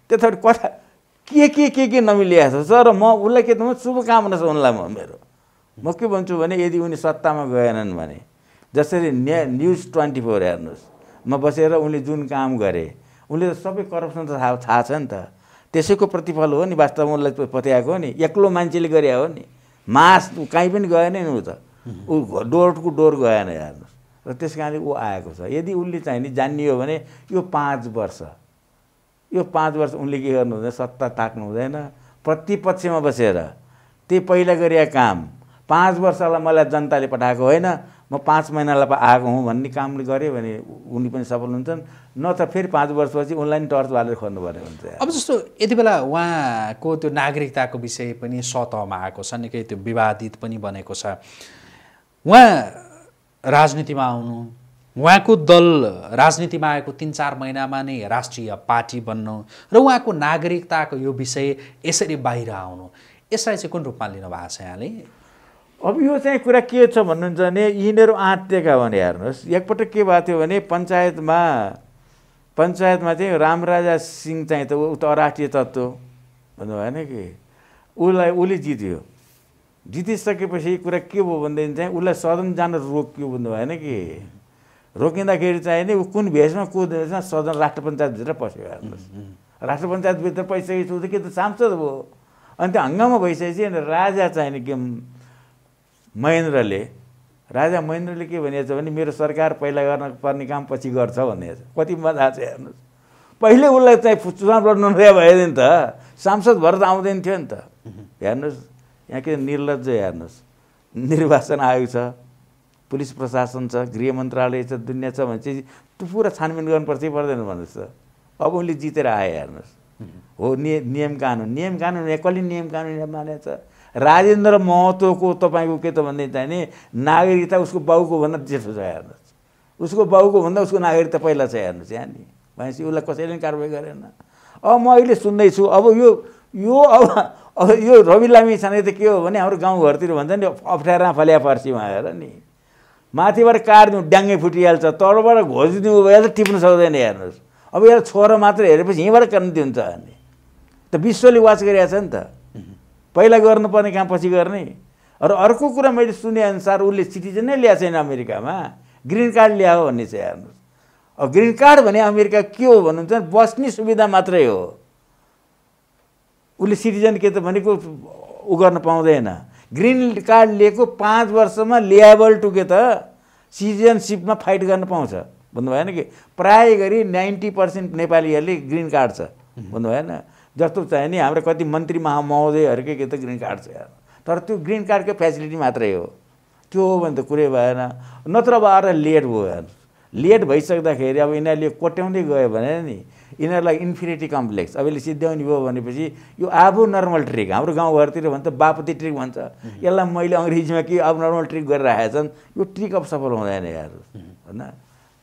त्यो कथा के के के के नमिलिएको छ सर म उसलाई के त म शुभकामना छ उनलाई म मेरो म के भन्छु भने यदि उनी सत्तामा गएनन् भने जसरी न्या न्युज ट्वेन्टी फोर हेर्नुहोस् म बसेर उनले जुन काम गरे उनले त सबै करप्सन त थाहा थाहा छ नि त त्यसैको प्रतिफल हो नि वास्तवमा उसलाई पत्याएको हो नि एक्लो मान्छेले गरे हो नि मास काहीँ पनि गएन नि ऊ त ऊ डोर टु डोर गएन हेर्नुहोस् र त्यस कारणले ऊ आएको छ यदि उसले चाहिँ नि जानियो भने यो पाँच वर्ष यो पाँच वर्ष उनले के गर्नु हुँदैन सत्ता ताक्नु हुँदैन प्रतिपक्षमा बसेर त्यही पहिला गरेका काम पाँच वर्षलाई मलाई जनताले पठाएको होइन म पाँच महिनालाई आएको हुँ भन्ने कामले गरेँ भने उनी पनि सफल हुन्छन् न त फेरि पाँच वर्षपछि उनलाई नि टर्च बालेर खोज्नु पर्ने हुन्छ अब जस्तो यति बेला उहाँको त्यो नागरिकताको विषय पनि सतहमा आएको छ निकै त्यो विवादित पनि बनेको छ उहाँ राजनीतिमा आउनु उहाँको दल राजनीतिमा आएको तिन चार महिनामा नै राष्ट्रिय पार्टी बन्नु र उहाँको नागरिकताको यो विषय यसरी बाहिर आउनु यसलाई चाहिँ कुन रूपमा लिनुभएको छ यहाँले अब यो चाहिँ कुरा के छ भन्नुहुन्छ भने यिनीहरू आँटेका भने हेर्नुहोस् एकपटक के भएको थियो भने पञ्चायतमा पञ्चायतमा चाहिँ रामराजा सिंह चाहिँ त ऊ त राष्ट्रिय तत्त्व भन्नु भने कि उसलाई उसले जित्यो जितिसकेपछि कुरा के भयो भनेदेखि चाहिँ उसलाई सदन जान रोक्यो भन्नु भने कि रोकिँदाखेरि चाहिँ नि ऊ कुन भेषमा को भेषमा सदन राष्ट्र पञ्चायतभित्र पस्यो हेर्नुहोस् राष्ट्र पञ्चायतभित्र पैसा के त सांसद भयो अनि त्यो हङ्गामा भइसकेपछि राजा चाहिने के महेन्द्रले राजा महेन्द्रले के छ भने मेरो सरकार पहिला गर्न पर्ने काम पछि गर्छ भनेछ कति मजा छ हेर्नुहोस् पहिले उसलाई चाहिँ चुनाव लड्नु भएदेखि त सांसद भएर त आउँदैन थियो नि त हेर्नुहोस् यहाँ के निर्लज हेर्नुहोस् निर्वाचन आयोग छ पुलिस प्रशासन छ गृह मन्त्रालय छ दुनियाँ छ भने चाहिँ पुरा छानबिन गर्नुपर्छ पर्दैन भन्नुहोस् त अब उसले जितेर आयो हेर्नुहोस् हो नियम कानुन नियम कानुन यहाँ कसले नियम कानुन मानेछ राजेन्द्र महतोको तपाईँको के त भन्दै चाहिँ नि नागरिकता उसको बाउको भन्दा जेठो छ हेर्नुहोस् उसको बाउको भन्दा उसको नागरिकता पहिला छ हेर्नुहोस् यहाँ नि भनेपछि उसलाई कसैले पनि कारवाही गरेन अब म अहिले सुन्दैछु अब यो यो अब अब यो रवि लामी छाने त के हो भने हाम्रो गाउँघरतिर भन्छ नि अप्ठ्यारा फल्या पर्सी भनेर नि माथिबाट काटिदिउँ ड्याङ्गै फुटिहाल्छ तलबाट घोजिदिउँ त टिप्नु सक्दैन हेर्नुहोस् अब यसलाई छोरा मात्र हेरेपछि यहीँबाट दिउँछ अनि त विश्वले वाच गरिरहेको छ नि त पहिला गर्नुपर्ने काम पछि गर्ने र अर्को कुरा मैले सुनेअनुसार उसले सिटिजन नै ल्याएको छैन अमेरिकामा ग्रिन कार्ड ल्यायो भन्ने चाहिँ हेर्नुहोस् अब ग्रिन कार्ड भने अमेरिका के हो भन्नुहुन्छ बस्ने सुविधा मात्रै हो उसले सिटिजन के त भनेको ऊ गर्न पाउँदैन ग्रिन कार्ड लिएको पाँच वर्षमा लिएबल टु त सिटिजनसिपमा फाइट गर्न पाउँछ भन्नुभएन कि प्राय गरी नाइन्टी पर्सेन्ट नेपालीहरूले ग्रिन कार्ड छ भन्नुभएन जस्तो चाहियो नि हाम्रो कति मन्त्री महामहोदयहरूकै के त ग्रिन कार्ड छ तर त्यो ग्रिन कार्डकै फेसिलिटी मात्रै हो त्यो हो भने त कुरै भएन नत्र भएर लेट भयो लेट भइसक्दाखेरि अब यिनीहरूले कोट्याउँदै गयो भने नि यिनीहरूलाई इन्फिनिटी कम्प्लेक्स अब यसले सिद्ध्याउने भयो भनेपछि यो आबो नर्मल ट्रिक हाम्रो गाउँघरतिर भन्छ बापती ट्रिक भन्छ यसलाई मैले अङ्ग्रेजीमा के अब नर्मल ट्रिक छन् यो ट्रिक अब सफल हुँदैन हेर्नुहोस् होइन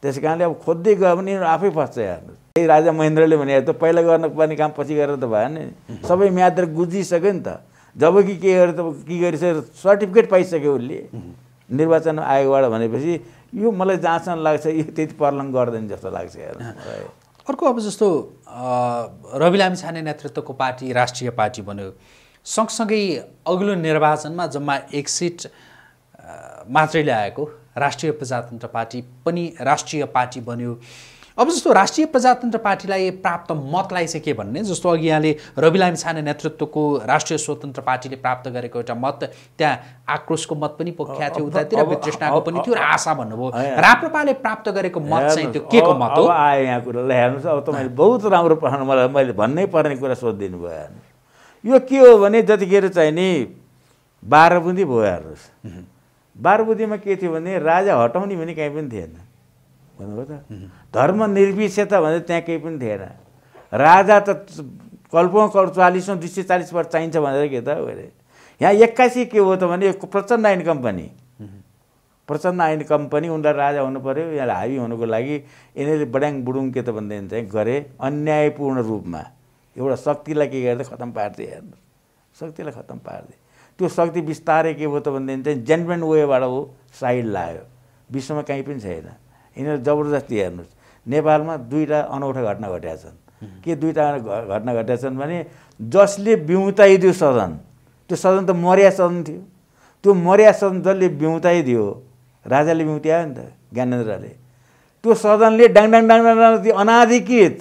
त्यस कारणले अब खोज्दै गयो भने यिनीहरू आफै फस्छ हेर्नुहोस् राजा महेन्द्रले भने त पहिला गर्नुपर्ने काम पछि गरेर त भएन नि सबै म्याद गुजिसक्यो नि त जब कि के गरेर त के गरिसक्यो सर्टिफिकेट पाइसक्यो उसले निर्वाचन आयोगबाट भनेपछि यो मलाई जहाँसम्म लाग्छ यो त्यति पर्लङ गर्दैन जस्तो लाग्छ अर्को अब जस्तो रवि लामिछाने नेतृत्वको पार्टी राष्ट्रिय पार्टी बन्यो सँगसँगै अघिल्लो निर्वाचनमा जम्मा एक सिट मात्रै ल्याएको राष्ट्रिय प्रजातन्त्र पार्टी पनि राष्ट्रिय पार्टी बन्यो अब जस्तो राष्ट्रिय प्रजातन्त्र पार्टीलाई प्राप्त मतलाई चाहिँ के भन्ने जस्तो अघि यहाँले रवि लामिछाने नेतृत्वको राष्ट्रिय स्वतन्त्र पार्टीले प्राप्त गरेको एउटा मत त्यहाँ आक्रोशको मत पनि पोख्या थियो उतातिर वितृष्णाको पनि थियो र आशा भन्नुभयो राप्रपाले प्राप्त गरेको मत चाहिँ त्यो के को मत हो आयो यहाँ कुरालाई हेर्नुहोस् अब तपाईँले बहुत राम्रो प्रश्न मलाई मैले भन्नै पर्ने कुरा सोधिदिनु भयो हेर्नुहोस् यो के हो भने जतिखेर चाहिँ नि बाह्र बुँदी भयो हेर्नुहोस् बाह्र बुँदीमा के थियो भने राजा हटाउने भने कहीँ पनि थिएन भन्नुभयो त धर्मनिर्विषता भने त्यहाँ केही पनि थिएन राजा त कल्पौँ कल चालिसौँ दुई सय चालिस वर्ष चाहिन्छ भनेर के त अरे यहाँ एक्कासी के हो त भने प्रचण्ड आइन कम्पनी प्रचण्ड आइन कम्पनी उनलाई राजा हुनु पऱ्यो यहाँ हाबी हुनुको लागि यिनीहरूले बड्याङ बुडुङ के त भनेदेखि चाहिँ गरे अन्यायपूर्ण रूपमा एउटा शक्तिलाई के गर्दै खतम पार्दै हेर्नु शक्तिलाई खतम पार्दै त्यो शक्ति बिस्तारै के भयो त भनेदेखि चाहिँ जेन्टमेन्ट वेबाट ऊ साइड लायो विश्वमा कहीँ पनि छैन यिनीहरू जबरजस्ती हेर्नुहोस् नेपालमा दुईवटा अनौठा घटना घटेका छन् के दुईवटा घटना घटेका छन् भने जसले बिउताइदियो सदन त्यो सदन त मर्या सदन थियो त्यो मर्या सदन जसले बिउताइदियो राजाले बिउत्यायो नि त ज्ञानेन्द्रले त्यो सदनले डाङडाङ डाङडाङ डाङ अनाधिकृत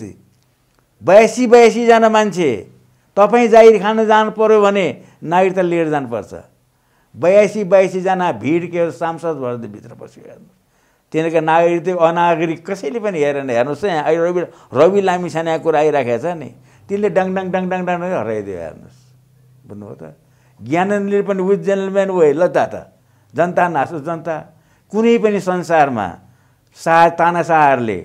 बयासी बयासीजना मान्छे तपाईँ जाहिर खान जानु पऱ्यो भने नागरिकता लिएर जानुपर्छ बयासी बयासीजना भिड के सांसद भएर भित्र बस्यो तिनीहरूका नागरिक त्यो अनागरिक कसैले पनि हेरेन हेर्नुहोस् त यहाँ अहिले रवि रवि लामिछाने कुरा आइराखेको छ नि तिनले डङ डङ डङ डङ डङ हराइदियो हेर्नुहोस् बुझ्नुभयो त ज्ञानले पनि विथ जेनलम्यान वे ल त जनता नासो जनता कुनै पनि संसारमा सा तानासाहहरूले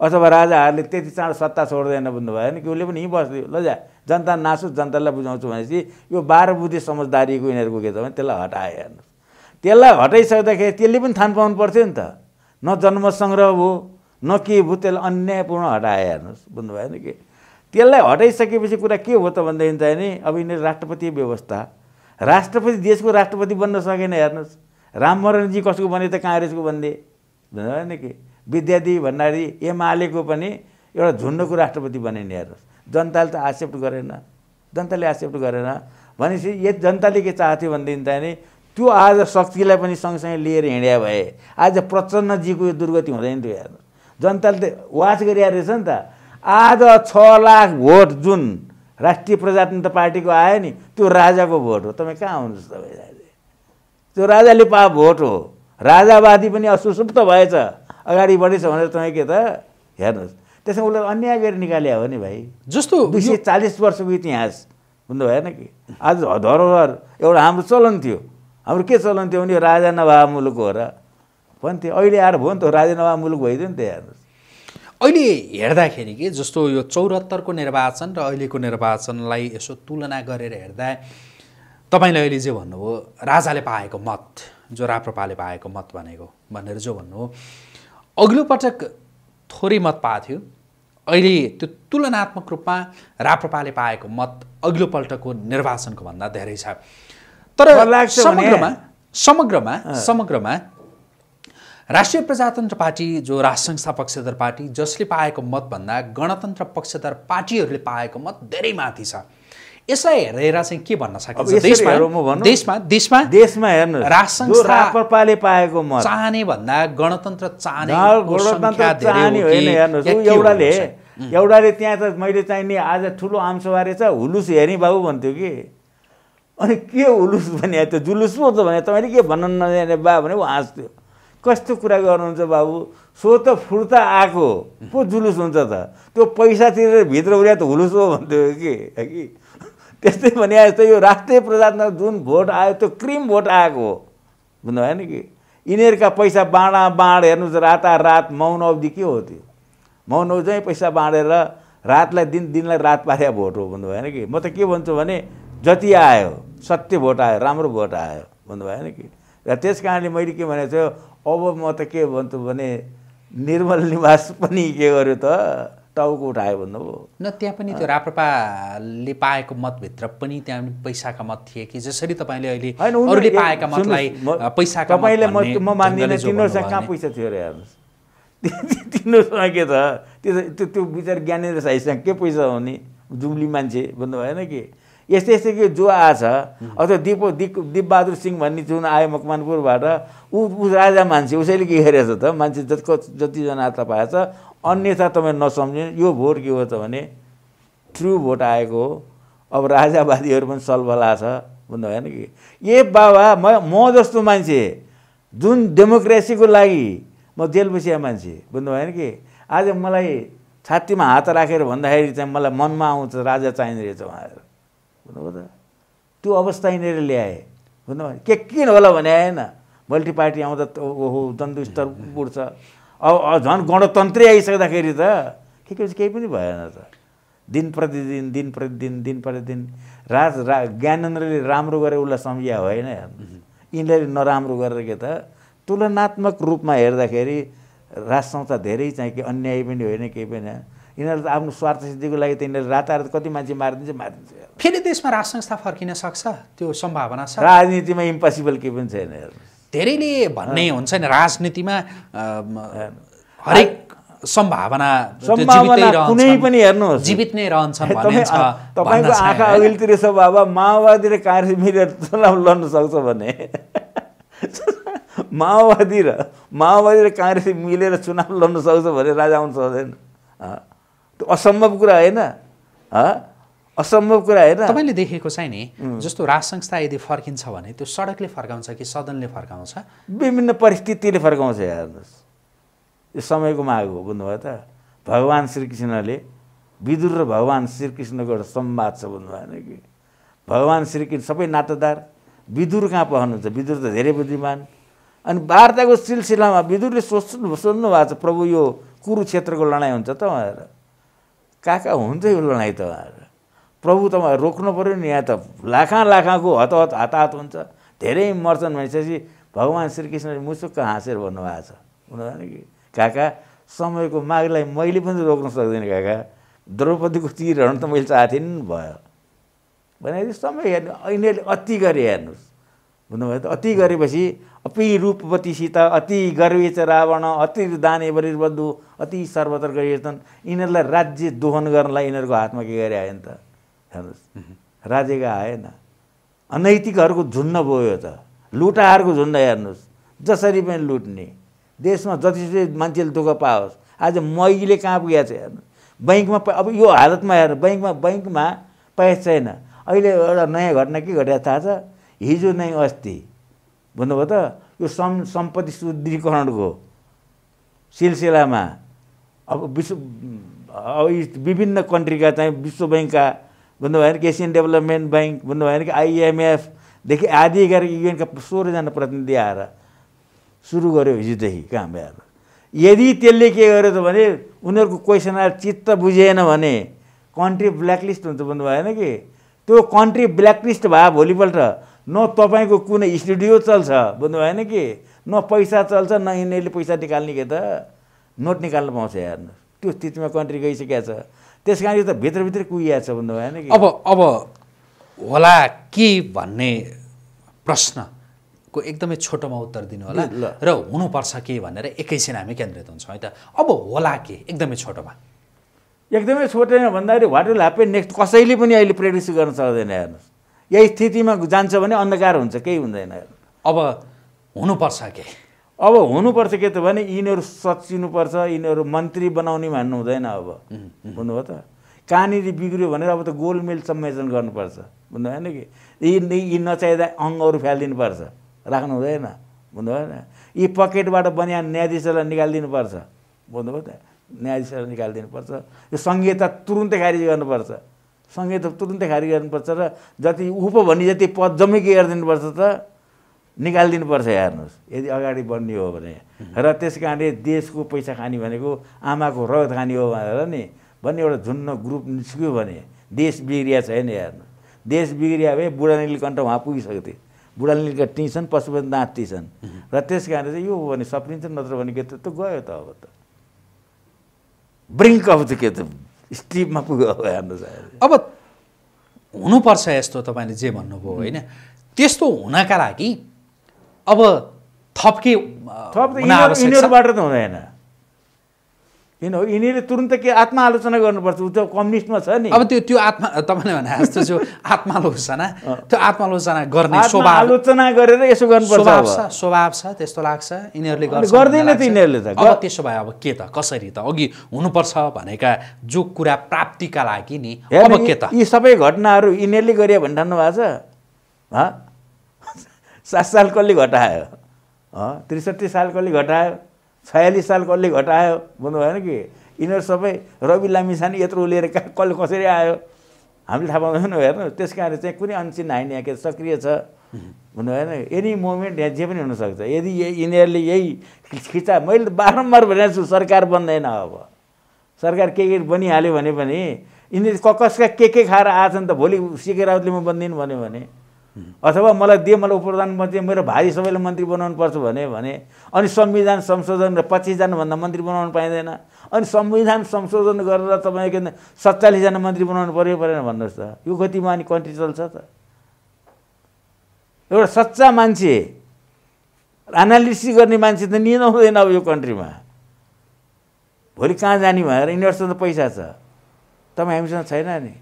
अथवा राजाहरूले त्यति चाँडो सत्ता छोड्दैन बुझ्नुभयो भने कि उसले पनि यहीँ बस्थ्यो ल जा जनता नासो जनतालाई बुझाउँछु भनेपछि यो बाह्र बुद्धि समझदारीको यिनीहरूको के छ भने त्यसलाई हटायो हेर्नुहोस् त्यसलाई हटाइसक्दाखेरि त्यसले पनि थाहा पाउनु पर्थ्यो नि त न जन्मसङ्ग्रह हो भयो न के भयो त्यसलाई अन्यायपूर्ण हटाए हेर्नुहोस् बुझ्नुभयो नि कि त्यसलाई हटाइसकेपछि कुरा के हो त भनेदेखि चाहिँ नि अब यिनीहरू राष्ट्रपति व्यवस्था राष्ट्रपति देशको राष्ट्रपति बन्न सकेन हेर्नुहोस् राममरणजी कसको बने त काङ्ग्रेसको बन्दे नि कि विद्यादेवी भण्डारी एमालेको पनि एउटा झुन्डको राष्ट्रपति बने नि हेर्नुहोस् जनताले त एक्सेप्ट गरेन जनताले एक्सेप्ट गरेन भनेपछि यदि जनताले के चाहथ्यो भनेदेखि चाहिँ नि त्यो आज शक्तिलाई पनि सँगसँगै लिएर हिँड्या भए आज प्रचण्डजीको यो दुर्गति हुँदैन थियो हेर्नु जनताले त वाच गरिरहेको रहेछ नि त आज छ लाख भोट जुन राष्ट्रिय प्रजातन्त्र पार्टीको आयो नि त्यो राजाको भोट हो तपाईँ कहाँ आउनुहोस् तपाईँ त्यो राजाले पा भोट हो राजावादी पनि असुसुप्त भएछ अगाडि बढेछ भनेर तपाईँ के त हेर्नुहोस् त्यसमा उसलाई अन्याय गरेर निकाले हो नि भाइ जस्तो दुई सय चालिस वर्षको इतिहास हुनु भएन कि आज धरोहर एउटा हाम्रो चलन थियो हाम्रो के चलन थियो भने राजा नभा मुलुक हो र भन्थे अहिले आएर भयो नि त राजा नभा मुलुक भइदियो नि त हेर्नुहोस् अहिले हेर्दाखेरि कि जस्तो यो चौरात्तरको निर्वाचन र अहिलेको निर्वाचनलाई यसो तुलना गरेर हेर्दा तपाईँले अहिले जे भन्नुभयो राजाले पाएको मत जो राप्रपाले पाएको मत भनेको भनेर जो भन्नुभयो अघिल्लो पटक थोरै मत पाएको थियो अहिले त्यो तुलनात्मक रूपमा राप्रपाले पाएको मत अघिल्लोपल्टको निर्वाचनको भन्दा धेरै छ तर समग्रमा समग्रमा समग्रमा राष्ट्रिय प्रजातन्त्र पार्टी जो राष्ट्र संस्था पक्षधर पार्टी जसले पाएको मतभन्दा गणतन्त्र पक्षधर पार्टीहरूले पाएको मत धेरै माथि छ यसलाई हेरेर चाहिँ के भन्न सकिन्छ देशमा देशमा देशमा पाएको मत चाहने भन्दा गणतन्त्र चाहने एउटाले त्यहाँ त मैले चाहिने आज ठुलो आमसभा रहेछ हुलुस हेरी बाबु भन्थ्यो कि अनि के उलुस भने त्यो जुलुस पो त भने तपाईँले के भन्न नजाने बा भने ऊ हाँस्थ्यो कस्तो कुरा गर्नुहुन्छ बाबु सो त फुर्ता आएको पो जुलुस हुन्छ त त्यो पैसा तिरेर भित्र उयो त हुलुस हो भन्थ्यो कि कि त्यस्तै भने जस्तो यो राष्ट्रिय प्रजातन्त्र जुन भोट आयो त्यो क्रिम भोट आएको हो बुझ्नुभयो नि कि यिनीहरूका पैसा बाँडा बाँड हेर्नुहोस् रातारात मौन अवधि के हो त्यो मौन अवधि पैसा बाँडेर रातलाई दिन दिनलाई रात पारे भोट हो भन्नु भएन कि म त के भन्छु भने जति आयो सत्य भोट आयो राम्रो भोट आयो भन्नुभयो नि कि र त्यस कारणले मैले के भनेको थियो अब म त के भन्छु भने निर्मल निवास पनि के गर्यो त टाउको उठायो भन्नुभयो न त्यहाँ पनि त्यो राप्रपाले पाएको मतभित्र पनि त्यहाँ पैसाका मत थिए कि जसरी तपाईँले अहिले अरूले पाएका मतलाई पैसाका तपाईँले म मान्दिनँ तिनीहरूसँग कहाँ पैसा थियो अरे हेर्नुहोस् तिनीहरूसँग के छ त्यो त्यो त्यो विचार ज्ञानेन्द्र साईसँग के पैसा हो नि जुम्ली मान्छे भन्नुभयो होइन कि यस्तै यस्तै कि जो आएछ अथवा दिप दिप दिपबहादुर सिंह भन्ने जुन आयो मकमानपुरबाट ऊ ऊ राजा मान्छे उसैले के हेरेछ त मान्छे जतिको जतिजना तपाईँ छ अन्यथा तपाईँ नसम्झ यो भोट के हो त भने ट्रु भोट आएको हो अब राजावादीहरू पनि सलभला छ भन्नु भएन कि ए बाबा म म जस्तो मान्छे जुन डेमोक्रेसीको लागि म जेल बसिया मान्छे बुझ्नु भएन कि आज मलाई छातीमा हात राखेर भन्दाखेरि चाहिँ मलाई मनमा आउँछ राजा चाहिँ रहेछ उहाँहरू भन्नुभयो त त्यो अवस्था यिनीहरूले ल्याए भन्नुभयो के किन होला भने आएन मल्टी पार्टी आउँदा ओहो स्तर उठ्छ अब झन् गणतन्त्री आइसक्दाखेरि त के के केही पनि भएन त दिन प्रतिदिन दिन प्रतिदिन दिन प्रतिदिन राज रा ज्ञानेन्द्रले राम्रो गरेर उसलाई सम्झिया होइन यिनीहरूले नराम्रो गरेर के त तुलनात्मक रूपमा हेर्दाखेरि राज संस्था धेरै चाहिँ कि अन्याय पनि होइन केही पनि यिनीहरू त आफ्नो स्वार्थ सिद्धिको लागि त यिनीहरू रातारात कति मान्छे मारिदिन्छ मारिदिन्छ फेरि देशमा राज संस्था फर्किन सक्छ त्यो सम्भावना छ राजनीतिमा इम्पोसिबल केही पनि छैन धेरैले भन्ने हुन्छ नि राजनीतिमा हरेक सम्भावना सम्भावना कुनै पनि हेर्नु जीवित नै रहन्छ तपाईँको आँखा अघिल्तिर छ बाबा माओवादी र काङ्ग्रेस मिलेर चुनाव लड्न सक्छ भने माओवादी र माओवादी र काङ्ग्रेस मिलेर चुनाव लड्न सक्छ भने राजा आउनु सक्दैन असम्भव कुरा होइन असम्भव कुरा होइन तपाईँले देखेको चाहिँ नि जस्तो राज संस्था यदि फर्किन्छ भने त्यो सडकले फर्काउँछ कि सदनले फर्काउँछ विभिन्न परिस्थितिले फर्काउँछ हेर्नुहोस् यो समयको माग हो बुझ्नुभयो त भगवान् श्रीकृष्णले विदुर र भगवान् श्रीकृष्णको एउटा संवाद छ भएन कि भगवान् श्रीकृष्ण सबै नातादार विदुर कहाँ पहनुहुन्छ विदुर त धेरै बुद्धिमान अनि वार्ताको सिलसिलामा विदुरले सोच्नु सोध्नु भएको छ प्रभु यो कुरुक्षेत्रको लडाइँ हुन्छ त उहाँहरू काका हुन्थ्यो उसलाई त प्रभु त रोक्नु पऱ्यो नि यहाँ त लाखा लाखाको हतहत हताहत हुन्छ धेरै मर्छन् भनेपछि भगवान् श्रीकृष्णले मुसुक्क हाँसेर भन्नुभएको छ उनीहरू कि काका समयको मागलाई मैले पनि रोक्न सक्दिनँ काका द्रौपदीको तिरहरू त मैले चाहे थिएँ नि भयो भने समय हेर्नु अहिले अति गरेँ हेर्नुहोस् भन्नुभयो त अति गरेपछि अपि रूपवतीसित अति गर्वेच रावण अति दाने बलिर्बन्धु अति सर्वत्र गरिएछन् यिनीहरूलाई राज्य दोहन गर्नलाई यिनीहरूको हातमा के गरे आयो नि त हेर्नुहोस् राज्यका आएन अनैतिकहरूको झुन्न बोयो त लुटाहरूको झुन्न हेर्नुहोस् जसरी पनि लुट्ने देशमा जति जति मान्छेले दुःख पाओस् आज मैले कहाँ पुगेको छ हेर्नु बैङ्कमा अब यो हालतमा हेर्नु बैङ्कमा बैङ्कमा पैसा छैन अहिले एउटा नयाँ घटना के घटेको थाहा छ हिजो नै अस्ति भन्नुभयो त यो सम् सम्पत्ति सुदृढीकरणको सिलसिलामा अब विश्व अब विभिन्न कन्ट्रीका चाहिँ विश्व ब्याङ्कका भन्नुभयो भने एसियन डेभलपमेन्ट ब्याङ्क भन्नुभयो भने आइएमएफदेखि आदि गरेर युएनका सोह्रजना प्रतिनिधि आएर सुरु गर्यो हिजोदेखि काम भएर यदि त्यसले के गर्यो त भने उनीहरूको आएर चित्त बुझेन भने कन्ट्री ब्ल्याकलिस्ट हुन्छ भन्नुभयो होइन कि त्यो कन्ट्री ब्ल्याकलिस्ट भए भोलिपल्ट न तपाईँको कुनै स्टुडियो चल्छ बुझ्नु भएन कि न पैसा चल्छ न यिनीहरूले पैसा निकाल्ने के त नोट निकाल्नु पाउँछ हेर्नु त्यो स्थितिमा कन्ट्री गइसकेको छ त्यस कारण यो त भित्रभित्र कुहिया छ भन्नु भएन कि अब अब होला के भन्ने प्रश्नको एकदमै छोटोमा उत्तर दिनु होला र हुनुपर्छ के भनेर एकैछिन हामी केन्द्रित हुन्छौँ है त अब होला के एकदमै छोटोमा एकदमै छोटेन भन्दाखेरि वाट विल ह्याप्पी नेक्स्ट कसैले पनि अहिले प्र्याक्टिस गर्न सक्दैन हेर्नुहोस् यही स्थितिमा जान्छ भने अन्धकार हुन्छ केही हुँदैन अब हुनुपर्छ के अब हुनुपर्छ के त भने यिनीहरू सचिनुपर्छ यिनीहरू मन्त्री बनाउने भन्नु हुँदैन अब बुझ्नुभयो त कहाँनिर बिग्रियो भनेर अब त गोलमेल सम्मेलन गर्नुपर्छ बुझ्नु भएन कि यी यी नचाहिँदा अङ्गहरू फ्यालिदिनुपर्छ राख्नु हुँदैन बुझ्नु भएन यी पकेटबाट बनिया न्यायाधीशहरूलाई निकालिदिनुपर्छ बुझ्नुभयो त न्यायाधीशहरूलाई निकालिदिनुपर्छ यो सङ्घीयता तुरुन्तै खारिज गर्नुपर्छ सँगै त तुरुन्तै खारिज गर्नुपर्छ र जति उप भन्ने जति पद जम्मै के गरिदिनुपर्छ त निकालिदिनुपर्छ हेर्नुहोस् यदि अगाडि बढ्ने हो भने र त्यस कारणले देशको पैसा खाने भनेको आमाको रगत खाने हो भनेर नि भन्ने एउटा झुन्न ग्रुप निस्क्यो भने देश बिग्रिया छैन हेर्नु देश बिग्रिया भए बुढा नीलकण्ठ उहाँ थिएँ बुढा नीलकण्ठ टिन्छन् पशुपति दाँत टिन्छन् र त्यस कारणले चाहिँ यो हो भने सप्रिन्छन् नत्र भने के त गयो त अब त ब्रिङ्क अफ त के त स्टिपमा पुग्यो हेर्नु अब हुनुपर्छ यस्तो तपाईँले जे भन्नुभयो होइन त्यस्तो हुनका लागि अब थप के त यिनीहरूबाट त हुँदैन किन हो यिनीहरूले तुरन्त के आत्मालोचना गर्नुपर्छ ऊ त कम्युनिस्टमा छ नि अब त्यो त्यो आत्मा तपाईँले भने जस्तो त्यो आत्मालोचना त्यो आत्मालोचना गर्ने स्वभाव आलोचना गरेर यसो गर्नुपर्छ स्वभाव छ त्यस्तो लाग्छ यिनीहरूले गर्दैन त यिनीहरूले त अब त्यसो भए अब के त कसरी त अघि हुनुपर्छ भनेका जो कुरा प्राप्तिका लागि नि अब के त यी सबै घटनाहरू यिनीहरूले गरे भने ठान्नु भएको छ सात साल कसले घटायो त्रिसठी साल कसले घटायो छयालिस साल कसले घटायो भन्नु भएन कि यिनीहरू सबै रवि लामिसानी यत्रो लिएर कसले कसरी आयो हामीले थाहा पाउँदैन हेर्नु त्यस कारण चाहिँ कुनै अनचिन होइन के सक्रिय छ भन्नु भएन एनी मोमेन्ट यहाँ जे पनि हुनसक्छ यदि यिनीहरूले यही खिचा मैले बारम्बार भनेको छु सरकार बन्दैन अब सरकार के के बनिहाल्यो भने पनि यिनीहरू कसका के के खाएर आएछन् त भोलि सिके राउतले म बन्दिनँ भन्यो भने अथवा मलाई दिए मलाई उपप्रधानमन्त्री मेरो भाइ सबैले मन्त्री पर्छ भने भने अनि संविधान संशोधन र पच्चिसजनाभन्दा मन्त्री बनाउनु पाइँदैन अनि संविधान संशोधन गरेर तपाईँको सत्तालिसजना मन्त्री बनाउनु पऱ्यो परेन भन्नुहोस् त यो गतिमा अनि कन्ट्री चल्छ त एउटा सच्चा मान्छे एनालिसिस गर्ने मान्छे त लिन हुँदैन अब यो कन्ट्रीमा भोलि कहाँ जाने भनेर यिनीहरूसँग त पैसा छ तपाईँ हामीसँग छैन नि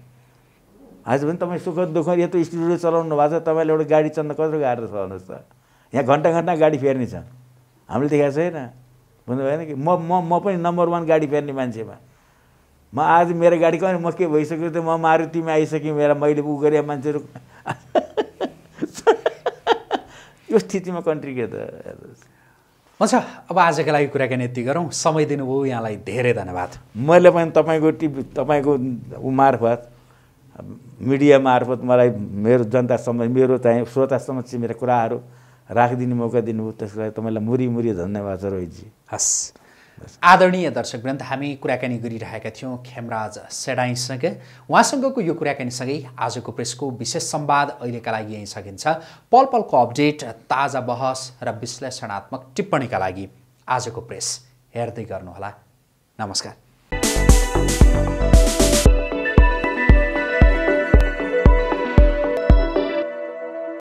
आज पनि तपाईँ सुख दुःख यत्रो स्टुडियो चलाउनु भएको छ तपाईँले एउटा गाडी चल्न कत्रो गाह्रो छ भन्नुहोस् त यहाँ घन्टा घन्टा गाडी फेर्ने छ हामीले देखाएको छैन बुझ्नु कि म म म पनि नम्बर वान गाडी फेर्ने मान्छेमा म आज मेरो गाडी कहिले म के भइसक्यो त म मारुतिमा आइसकेँ मेरो मैले उ गरे मान्छेहरू यो स्थितिमा कन्ट्री के त हुन्छ अब आजको लागि कुराकानी यति गरौँ समय दिनुभयो यहाँलाई धेरै धन्यवाद मैले पनि तपाईँको टिभी तपाईँको ऊ मार्फत मिडिया मार्फत मलाई मेरो जनतासम्म मेरो चाहिँ श्रोता समक्ष मेरो कुराहरू राखिदिने मौका दिनुभयो त्यसको लागि तपाईँलाई मुरी मुरी धन्यवाद छ रोहितजी हस् आदरणीय दर्शक ग्रन्थ हामी कुराकानी गरिरहेका थियौँ खेमराज सेडाइसँग उहाँसँगको यो कुराकानीसँगै आजको प्रेसको विशेष सम्वाद अहिलेका लागि यहीँ सकिन्छ पल पलको अपडेट ताजा बहस र विश्लेषणात्मक टिप्पणीका लागि आजको प्रेस हेर्दै गर्नुहोला नमस्कार